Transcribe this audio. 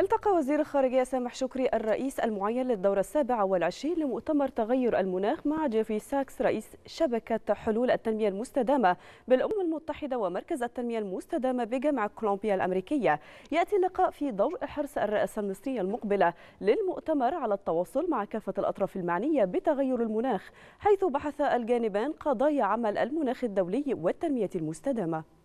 التقى وزير الخارجية سامح شكري الرئيس المعين للدورة السابعة والعشرين لمؤتمر تغير المناخ مع جيفي ساكس رئيس شبكة حلول التنمية المستدامة بالأمم المتحدة ومركز التنمية المستدامة بجامعة كولومبيا الأمريكية يأتي اللقاء في ضوء حرص الرئاسة المصرية المقبلة للمؤتمر على التواصل مع كافة الأطراف المعنية بتغير المناخ حيث بحث الجانبان قضايا عمل المناخ الدولي والتنمية المستدامة